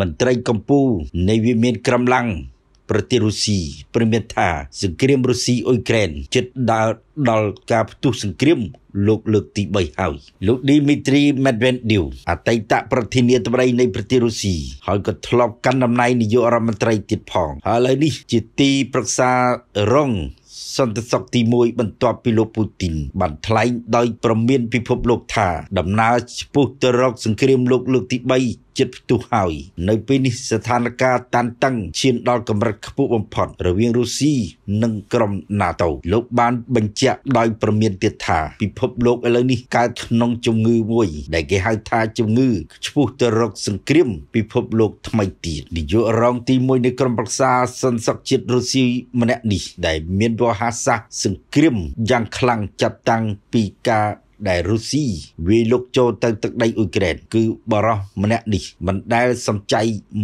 មន្ត្រីកម្ពុជានៃវិមានក្រំឡាំងប្រទេសរុស្ស៊ីព្រមមានថា សង្គ្រាមរុស្ស៊ីអ៊ុយក្រែនជិតដល់ដល់ការផ្ទុះសង្គ្រាមលោកលើកទី3ហើយលោកឌីមីត្រីមេដវេនឌីវអតីតប្រធានាធិបតីនៃប្រទេសរុស្ស៊ីហើយក៏ធ្លាប់កាន់តំណែងនាយករដ្ឋមន្ត្រីទៀតផងហើយឥឡូវនេះ ជាទីប្រឹក្សារងសន្តិសុខទី1បន្ទាប់ពីលោកពូទីនបានថ្លែងដោយប្រមានពិភពលោកថាដំណើរឆ្ពោះទៅរកសង្គ្រាមលោកលើកទី3ជិតផ្ទុះហើយនៅពេលនេះស្ថានភាពតានតឹងឈានដល់កម្រិតខ្ពស់បំផុតរវាងរុស្ស៊ីនិងក្រុម NATO លោកបាន បញ្ជាក់ដោយប្រមានទៀតថាពិភពលោកឥឡូវនេះកើតក្នុងជំងឺមួយ ដែលគេហៅថាជំងឺឈ្មោះទៅរក សង្គ្រាមពិភពលោកថ្មីទៀតនាយករងទី1នៃក្រុមប្រឹក្សាសន្តិសុខជាតិរុស្ស៊ីម្នាក់នេះ ដែលមានវោហារសាស្ត្រសង្គ្រាមយ៉ាងខ្លាំងចាប់តាំងពីការដែលរុស្ស៊ីវាលុកចូលទៅទឹកដីអ៊ុយក្រែនគឺបរោះម្នាក់នេះមិនដែលសំចៃ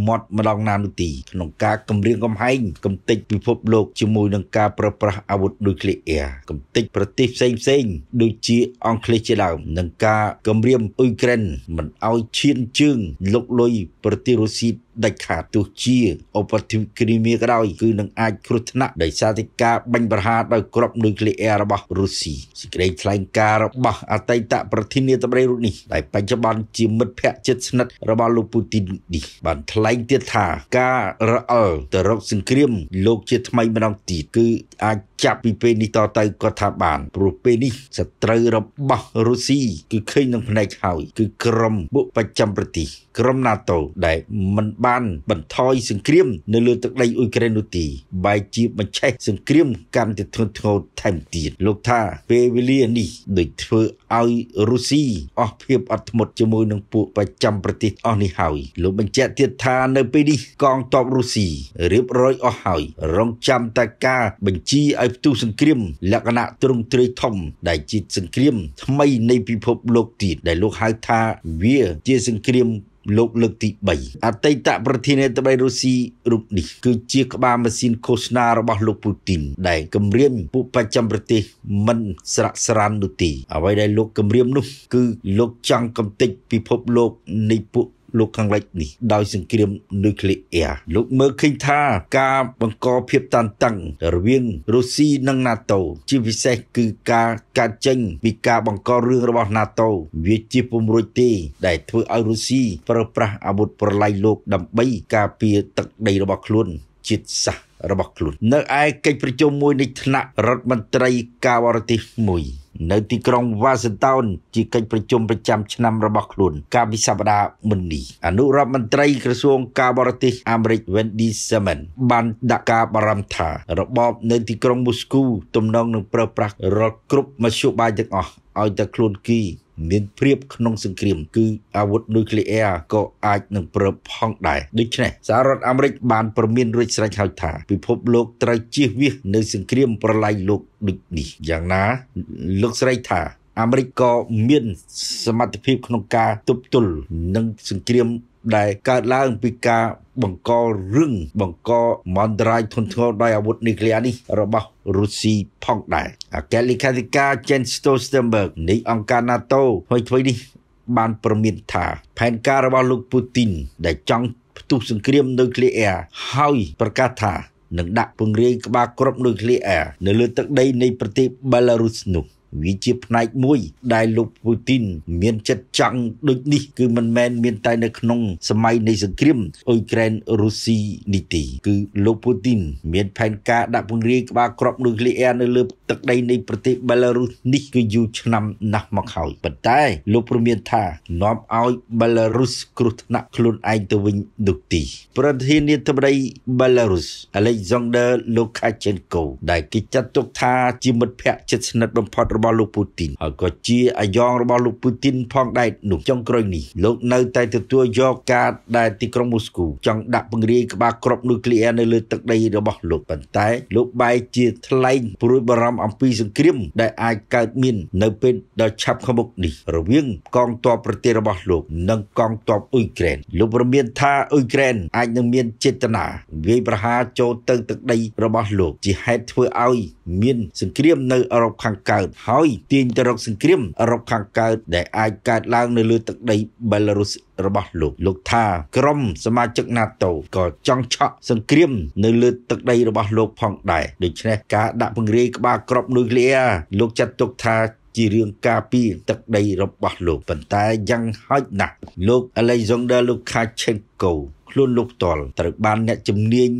មាត់ម្ដងណានោះទីក្នុងការគម្រាមកំហែងកំទេចពិភពលោកជាមួយនឹងការប្រើប្រាស់អាវុធនុយក្លេអ៊ែរកំទេចប្រទេសផ្សេងផ្សេង ដូចជាអង់គ្លេសជាដើមនឹងការគម្រាមអ៊ុយក្រែនមិនឲ្យឈានជើងលុកលុយប្រទេសរុស្ស៊ីដាច់ខាតទោះជាឧបទ្វីបគ្រីមៀក៏ដោយ គឺនឹងអាចគ្រោះថ្នាក់ដោយសារតែការបាញ់ប្រហារដោយគ្រាប់នុយក្លេអ៊ែររបស់រុស្ស៊ីសេចក្តីថ្លែងការណ៍របស់អតីតប្រធានាធិបតីរុស្សនេះដែលបច្ចុប្បន្នជាមិត្តភ័ក្តិជិតស្និទ្ធរបស់លោកពូទីននេះ បានថ្លែងទៀតថាការរអិលទៅរកសង្គ្រាមលោកជាថ្មីម្ដងទៀតគឺ អាចចាប់ពីពេលនេះតទៅគាត់ថាបាន ព្រោះពេលនេះ សត្រូវរបស់រុស្ស៊ីគឺឃើញនឹងផ្នែកហើយគឺក្រុមពួកប្រចាំប្រទេសក្រុម NATO ដែលមិនបានបន្ថយសង្គ្រាម នៅលើទឹកដីអ៊ុយក្រែននោះទេបែជាបញ្ឆេះសង្គ្រាម កាន់តែធ្ងន់ធ្ងរថែមទៀតលោកថាពេលវេលានេះដូចធ្វើឲ្យរុស្ស៊ីអស់ភាពអត់ធ្មត់ជាមួយនឹងពួកប្រចាំប្រទេសអស់នេះហើយ លោកបញ្ជាក់ទៀតថា នៅពេលនេះកងទ័ពរុស្ស៊ីរៀបរយអស់ហើយ រងចាំតែការ បញ្ជាឲ្យផ្ទុះសង្គ្រាម លក្ខណៈទ្រង់ទ្រាយធំ ដែលជាសង្គ្រាមថ្មីនៃពិភពលោកទៀតដែលលោកហៅថាវាជាសង្គ្រាមលោកលើកទី3អតីតប្រធានាធិបតីរុស្ស៊ីរូបនេះគឺជាក្បាលម៉ាស៊ីនឃោសនារបស់លោកពូទីនដែលគម្រាមពួកប្រចាំប្រទេសមិនស្រាក់ស្រាននោះទេអ្វីដែលលោកគម្រាមនោះគឺលោកចង់កំទេចពិភពលោកនៃពួកលោកខាងលិចនេះដោយសង្គ្រាមនុយក្លេអ៊ែរលោកមើលឃើញថា ការបង្កភាពតានតឹងរវាងរុស្ស៊ីនិង NATO ជាពិសេសគឺការកាត់ចេញពីការបង្ករឿងរបស់ NATO វាជាពំរួចទេដែលធ្វើឲ្យរុស្ស៊ីប្រើប្រាស់អាវុធប្រឡាយលោកដើម្បីការពារទឹកដីរបស់ខ្លួនជាតិសាសន៍របស់ខ្លួននៅឯកិច្ចប្រជុំមួយនៃថ្នាក់រដ្ឋមន្ត្រីការបរទេសមួយ នៅទីក្រុងវ៉ាស៊ីនតោន ជាកិច្ចប្រជុំប្រចាំឆ្នាំរបស់ខ្លួនកាលពីសប្តាហ៍មុននេះអនុរដ្ឋមន្ត្រីក្រសួងការបរទេសអាមេរិក Wendy Sherman បានដាក់ការបារម្ភថារបបនៅទីក្រុងមូស្គូទំនងនឹងប្រើប្រាស់រាល់គ្រប់មធ្យោបាយទាំងអស់ឲ្យតែខ្លួនគីមានព្រៀបក្នុងសង្គ្រាមគឺអាវុធនុយក្លេអ៊ែរក៏អាចនឹងប្រើផងដែរដូច្នេះសហរដ្ឋអាមេរិកបានព្រមានរួចស្រេចហើយថាពិភពលោកត្រូវជៀសវាសនៅសង្គ្រាមប្រល័យលោកដូចនេះយ៉ាងណាលោកស្រីថាអាមេរិកក៏មានសមត្ថភាពក្នុងការទប់ទល់នឹងសង្គ្រាមដែលកើតឡើងពីការបង្ករឿងបង្កមន្តរាយធនធ្ងរដោយអាវុធនុយក្លេអ៊ែរនេះរបស់រុស្ស៊ីផងដែរអគ្គលេខាធិការ Jens Stoltenberg នៃ អង្គការ NATO ហើយធ្វើនេះបានប្រមានថាផែនការរបស់លោកពូទីន ដែលចង់ផ្ទុះសង្គ្រាមនុយក្លេអ៊ែរហើយ ប្រកាសថា នឹងដាក់ពង្រាយក្បាលគ្រាប់នុយក្លេអ៊ែរនៅលើ ទឹកដី នៃប្រទេសបាឡារុសនោះវាជាផ្នែកមួយដែលលោកពូទីន មាន ចិត្តចង់ដូចនេះ គឺមិនមែន មានតែ នៅក្នុង សម័យនៃសង្គ្រាមអ៊ុយក្រែនរុស្ស៊ីនេះទេគឺលោកពូទីន មាន ផែនការដាក់ពង្រាយក្បាលគ្រាប់នុយក្លេអ៊ែរនៅលើទឹកដីនៃប្រទេសបេឡារុសនេះ គឺយូរឆ្នាំណាស់មកហើយប៉ុន្តែ លោកព្រមមានថានាំឲ្យបេឡារុសគ្រោះថ្នាក់ខ្លួនឯងទៅវិញនោះទីប្រធានាធិបតីបេឡារុសអាឡិចសាន់ដឺលូខាចេនកូ ដែលគេចាត់ទុកថាជាមិត្តភក្តិជិតស្និទ្ធបំផុតរបស់របស់លោកពូទីនហើយក៏ជាអាយ៉ងរបស់លោកពូទីន ផងដែរនោះចុងក្រោយនេះលោកនៅតែទទួលយកការដែលទីក្រុងមូស្គូចង់ដាក់ពង្រាយក្បាលគ្រាប់នុយក្លេអ៊ែរនៅលើទឹកដីរបស់លោកប៉ុន្តែលោកបែរជាថ្លែងព្រួយបារម្ភអំពីសង្គ្រាមដែលអាចកើតមាន នៅពេលដ៏ឆាប់ខាងមុខនេះរវាងកងទ័ពប្រទេសរបស់លោក និងកងទ័ពអ៊ុយក្រែនលោកប្រមាន ថាអ៊ុយក្រែនអាចនឹងមានចេតនាវាយប្រហារចូលទៅទឹកដីរបស់លោក ជាហេតុធ្វើឲ្យ មាន សង្គ្រាមនៅអឺរ៉ុបខាងកើតហើយហើយទាញទៅរកសង្គ្រាមអឺរ៉ុបខាងកើតដែល អាចកើតឡើងនៅលើ ទឹកដីបេឡារុសរបស់លោក លោកថា ក្រុមសមាជិក NATO ក៏ចង់ឆក់សង្គ្រាម នៅលើទឹកដីរបស់លោក ផងដែរដូច្នេះការដាក់ពង្រាយក្បាលក្របនុយក្លេអ៊ែរលោកចាត់ទុកថាជារឿងការពីទឹកដីរបស់លោក ប៉ុន្តែយ៉ាងហោចណាស់លោក Alexander Lukashenko ខ្លួនលោកផ្ទាល់ត្រូវបានអ្នកជំនាញ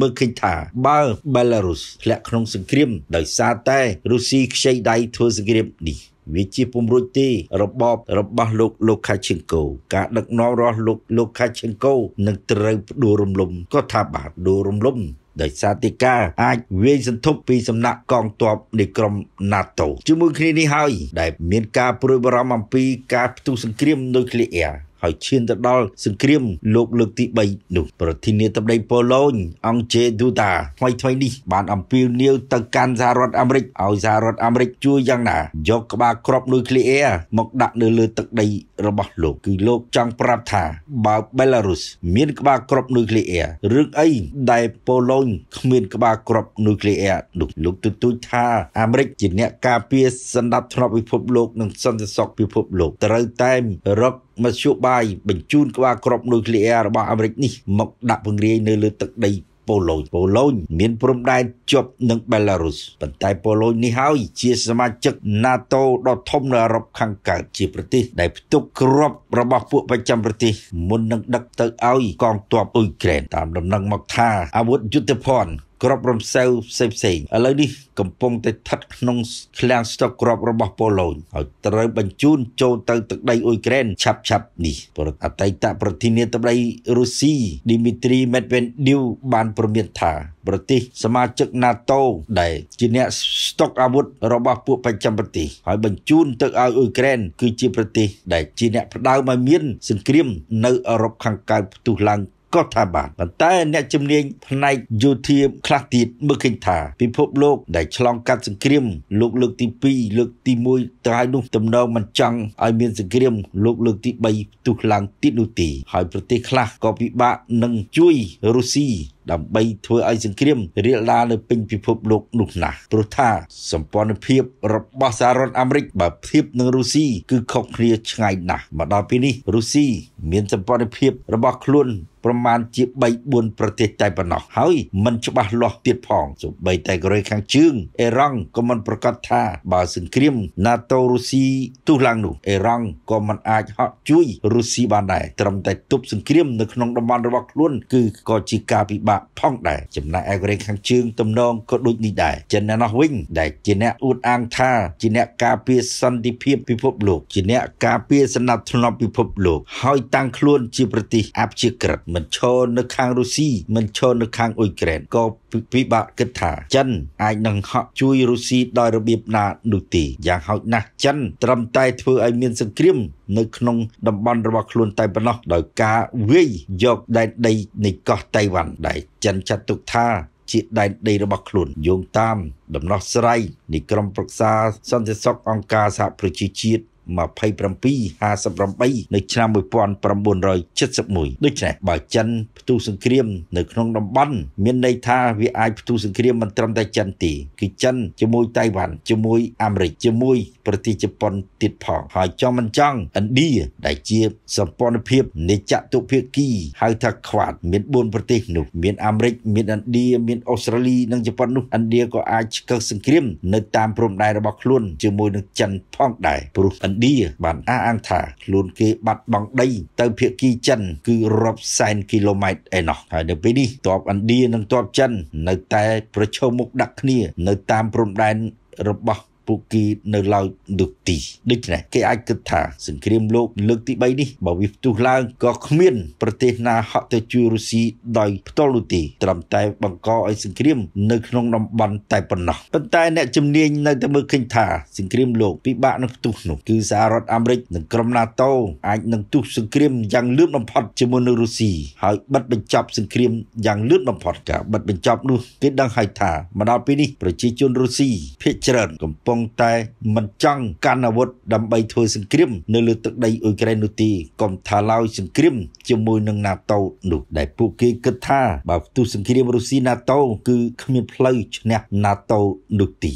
មើលឃើញថាបើបែឡារុសធ្លាក់ក្នុងសង្គ្រាម ដោយសារតែរុស្ស៊ីខ្ចីដៃធ្វើសង្គ្រាមនេះវាជាពំរួចទេរបបរបស់លោក លោកខាឈិង្គូការដឹកនាំរបស់លោក លោកខាឈិង្គូនឹងត្រូវផ្ដួលរំលំក៏ថាបាទដួលរំលំដោយសារទីការអាចវាយសន្ធប់ពីសំណាក់កងទ័ពនៃក្រុម NATO ជាមួយគ្នានេះហើយ ដែល មានការព្រួយបារម្ភអំពីការផ្ទុះសង្គ្រាមនុយក្លេអ៊ែរហើយឈានទៅដល់សង្គ្រាមលោកលើកទី3នោះ ប្រធានាធិបតីប៉ូឡូញអង់ជេឌូតាថ្មីថ្មីនេះ បាន អំពាវនាវទៅកាន់សហរដ្ឋអាមេរិកឲ្យសហរដ្ឋអាមេរិកជួយយ៉ាងណា យកក្បាលគ្រាប់នុយក្លេអ៊ែរមកដាក់នៅលើទឹកដី របស់លោកគឺលោកចង់ប្រាប់ថាបើបេឡារុសមានក្បាលគ្រាប់នុយក្លេអ៊ែររឿងអីដែលប៉ូឡូញគ្មាន ក្បាលគ្រាប់នុយក្លេអ៊ែរនោះលោកទទូចថាអាមេរិកជាអ្នកការពារសន្តិភាពពិភពលោកនិងសន្តិសុខពិភពលោកត្រូវតែរកមធ្យោបាយបញ្ជូនក្បាលក្របនុយក្លេអ៊ែររបស់អាមេរិកនេះ មកដាក់ពង្រាយនៅលើទឹកដីប៉ូឡូញប៉ូឡូញមានព្រំដែនជាប់នឹងបេឡារុសប៉ុន្តែប៉ូឡូញនេះហើយជាសមាជិក NATO ដ៏ធំនៅអឺរ៉ុបខាងកើតជាប្រទេសដែលផ្ទុកគ្រាប់របស់ពួកប្រចាំប្រទេសមុននឹងដឹកទៅឲ្យកងទ័ពអ៊ុយក្រែនតាមដំណឹងមកថាអាវុធយុទ្ធភ័ណ្ឌក្របរំសៅផ្សេងផ្សេងឥឡូវនេះកំពុងតែស្ថិតក្នុងឃ្លាំងស្តុកក្របរបស់ប៉ូឡូញហើយត្រូវបញ្ជូនចូលទៅទឹកដីអ៊ុយក្រែនឆាប់ឆាប់នេះប្រអតីតប្រធានាធិបតីរុស្ស៊ីឌីមីត្រីមេតវេនឌីវបានប្រមានថា ប្រទេសសមាជិក NATO ដែលជាអ្នកស្តុកអាវុធរបស់ពួកប្រចាំប្រទេសហើយបញ្ជូនទៅឲ្យអ៊ុយក្រែនគឺជាប្រទេសដែលជាអ្នកផ្ដៅមកមានសង្គ្រាមនៅអឺរ៉ុបខាងកើតផ្ទុះឡើងក៏ថាបានប៉ុន្តែ អ្នកជំនាញផ្នែកយោធាខ្លះទៀតមើលឃើញថាពិភពលោកដែលឆ្លងកាត់សង្គ្រាមលោក លើកទី2លើកទី1ទៅហើយនោះទំនងមិនចង់ឲ្យមានសង្គ្រាមលោកលើក ទី3ផ្ទុះឡើងទៀតនោះទេហើយ ប្រទេសខ្លះក៏ពិបាកនឹងជួយរុស្ស៊ីដើម្បីធ្វើឲ្យសង្គ្រាមរាលដាលនៅពេញពិភពលោកនោះណាស់ព្រោះថាសម្ព័ន្ធភាព របស់សហរដ្ឋអាមេរិកបើធៀបនឹងរុស្ស៊ីគឺខុសគ្នាឆ្ងាយណាស់មកដល់ពេលនេះរុស្ស៊ីមានសម្ព័ន្ធភាពរបស់ខ្លួន ប្រមាណជា3 4ប្រទេសតែប៉ុណ្ណោះហើយมันច្បាស់លាស់ទៀតផងសូម្បីតែកូរ៉េខាងជើងអេរ៉ង់ក៏មិនប្រកាសថាបើសង្គ្រាម NATO រុស្ស៊ីទុះឡើងនោះ អេរ៉ង់ក៏មិនអាចហក់ជួយរុស្ស៊ីបានដែរត្រឹមតែទប់សង្គ្រាមនៅក្នុងតំបន់របស់ខ្លួនគឺក៏ជាការពិបាកបាកផងដែរចំណែកឯកូរ៉េខាងជើងទំនងក៏ដូចនេះដែរចិនណោះវិញដែលជាអ្នកអួតអាងថាជាអ្នកការពារសន្តិភាពពិភពលោកជាអ្នកការពារសណ្ដាប់ធ្នាប់ពិភពលោកហើយតាំងខ្លួនជាប្រទេសអព្យាក្រឹតមិនឈរនៅខាងរុស្ស៊ីមិនឈរនៅខាងអ៊ុយក្រែនក៏ពិបាកគិតថា ចិនអាចនឹងហក់ជួយរុស្ស៊ីដោយរបៀបណានោះទេយ៉ាងហោចណាស់ចិន ត្រឹមតែធ្វើឲ្យមានសង្គ្រាមនៅក្នុងតំបន់របស់ខ្លួនតែប៉ុណ្ណោះ ដោយការវាយយកដែនដីនៃកោះតៃវ៉ាន់ដែលចិនចាត់ទុកថា ជាដែនដីរបស់ខ្លួនយោងតាម ដំណោះស្រាយនៃក្រុមប្រឹក្សាសន្តិសុខអង្គការសហប្រជាជាតិ2758នៅឆ្នាំ1971ដូច្នេះបើចិន ផ្ទុះសង្គ្រាមនៅក្នុងតំបន់មានន័យថាវាអាចផ្ទុះសង្គ្រាមមិនត្រឹមតែចិនទេគឺចិនជាមួយតៃវ៉ាន់ជាមួយអាមេរិកជាមួយ ប្រទេសជប៉ុនទៀតផងហើយចំមិនចង់ឥណ្ឌាដែលជាសម្ព័ន្ធភាពនៃចតុភាគីហៅថាខ្វាតមាន4ប្រទេស នោះ មានអាមេរិកមានឥណ្ឌាមានអូស្ត្រាលីនិងជប៉ុននោះឥណ្ឌាក៏អាចឆ្កឹះសង្គ្រាមនៅតាមព្រំដែនរបស់ខ្លួនជាមួយនឹងចិន ផងដែរព្រោះឥណ្ឌាណ្ឌាបានអះអាងថាខ្លួន គេបាត់បង់ដី ទៅភៀកគីចិន គឺរាប់សែនគីឡូម៉ែត្រឯណោះហើយនៅពេលនេះទ័ពឥណ្ឌានិងទ័ពចិននៅតែប្រឈមមុខដាក់គ្នា នៅ តាមព្រំដែនរបស់ពួកគេនៅឡើយនោះទីដូច្នេះគេអាចគិតថាសង្គ្រាមលោកលើកទី3នេះបើវាផ្ទុះឡើងក៏គ្មានប្រទេសណាហក់ទៅជួយរុស្ស៊ីដោយផ្ទាល់នោះទេត្រឹមតែបង្កឲ្យសង្គ្រាម នៅក្នុងតំបន់តែប៉ុណ្ណោះប៉ុន្តែអ្នកជំនាញនៅតែមើលឃើញថាសង្គ្រាមលោកពិបាកនឹងផ្ទុះនោះគឺសហរដ្ឋអាមេរិកនិងក្រុម NATO អាចនឹងទុះសង្គ្រាមយ៉ាងលឿនបំផុតជាមួយនឹងរុស្ស៊ីហើយបិទបញ្ចប់សង្គ្រាមយ៉ាងលឿនបំផុតការបិទបញ្ចប់នោះគេដឹងហើយថាមកដល់ពេលនេះប្រជាជនរុស្ស៊ីភាគច្រើនកំពុងងតែមិនចង់កាន់អាវុធដើម្បីធ្វើសង្គ្រាមនៅលើទឹកដីអ៊ុយក្រែននោះទេកុំថាឡើយសង្គ្រាមជាមួយនឹង NATO នោះដែលពួកគេគិតថាបើផ្ទុះសង្គ្រាមរុស្ស៊ី NATO គឺគ្មានផ្លូវឈ្នះ NATO នោះទេ